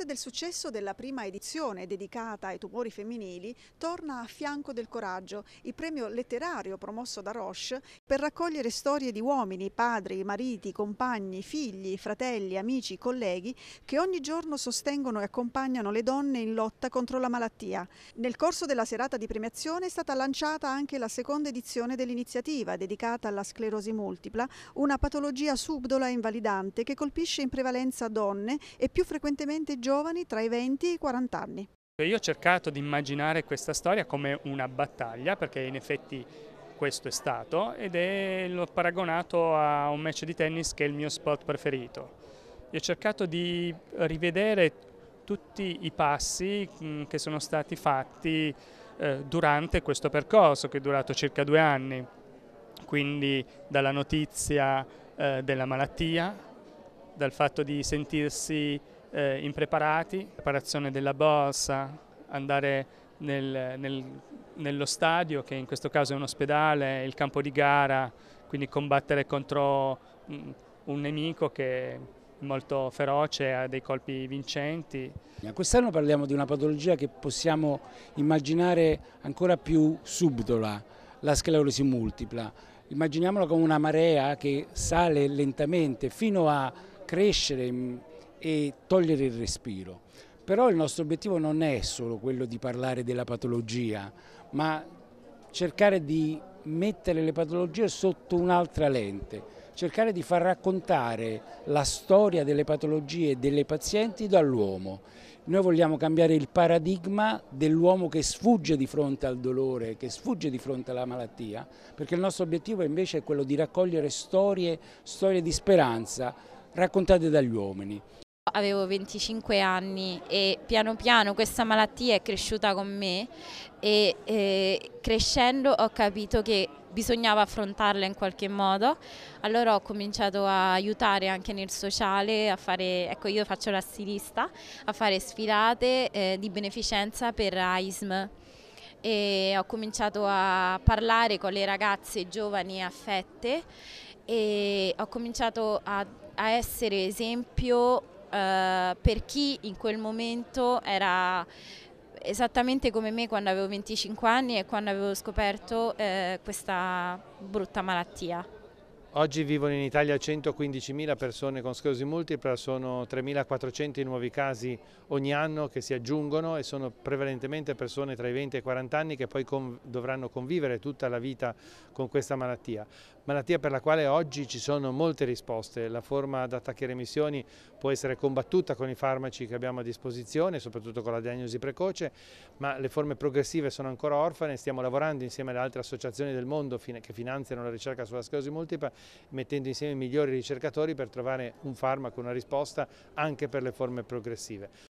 parte del successo della prima edizione dedicata ai tumori femminili torna a fianco del coraggio, il premio letterario promosso da Roche per raccogliere storie di uomini, padri, mariti, compagni, figli, fratelli, amici, colleghi che ogni giorno sostengono e accompagnano le donne in lotta contro la malattia. Nel corso della serata di premiazione è stata lanciata anche la seconda edizione dell'iniziativa dedicata alla sclerosi multipla, una patologia subdola e invalidante che colpisce in prevalenza donne e più frequentemente giovani giovani tra i 20 e i 40 anni. Io ho cercato di immaginare questa storia come una battaglia, perché in effetti questo è stato, ed è, l'ho paragonato a un match di tennis che è il mio sport preferito. Io ho cercato di rivedere tutti i passi mm, che sono stati fatti eh, durante questo percorso che è durato circa due anni, quindi dalla notizia eh, della malattia, dal fatto di sentirsi eh, impreparati, preparazione della borsa, andare nel, nel, nello stadio, che in questo caso è un ospedale, il campo di gara, quindi combattere contro mh, mm, un nemico che è molto feroce, ha dei colpi vincenti. Quest'anno parliamo di una patologia che possiamo immaginare ancora più subdola, la sclerosi multipla. Immaginiamola come una marea che sale lentamente fino a crescere e togliere il respiro. Però il nostro obiettivo non è solo quello di parlare della patologia, ma cercare di mettere le patologie sotto un'altra lente, cercare di far raccontare la storia delle patologie e delle pazienti dall'uomo. Noi vogliamo cambiare il paradigma dell'uomo che sfugge di fronte al dolore, che sfugge di fronte alla malattia, perché il nostro obiettivo invece è quello di raccogliere storie, storie di speranza raccontate dagli uomini avevo 25 anni e piano piano questa malattia è cresciuta con me e eh, crescendo ho capito che bisognava affrontarla in qualche modo, allora ho cominciato a aiutare anche nel sociale, a fare, ecco io faccio la stilista, a fare sfilate eh, di beneficenza per AISM e ho cominciato a parlare con le ragazze giovani affette e ho cominciato a, a essere esempio eh, per chi in quel momento era esattamente come me quando avevo 25 anni e quando avevo scoperto eh, questa brutta malattia. Oggi vivono in Italia 115.000 persone con sclerosi multipla, sono 3.400 i nuovi casi ogni anno che si aggiungono e sono prevalentemente persone tra i 20 e i 40 anni che poi dovranno convivere tutta la vita con questa malattia. Malattia per la quale oggi ci sono molte risposte, la forma da attacchi e remissioni può essere combattuta con i farmaci che abbiamo a disposizione, soprattutto con la diagnosi precoce, ma le forme progressive sono ancora orfane, stiamo lavorando insieme alle altre associazioni del mondo che finanziano la ricerca sulla sclerosi multipla mettendo insieme i migliori ricercatori per trovare un farmaco, una risposta anche per le forme progressive.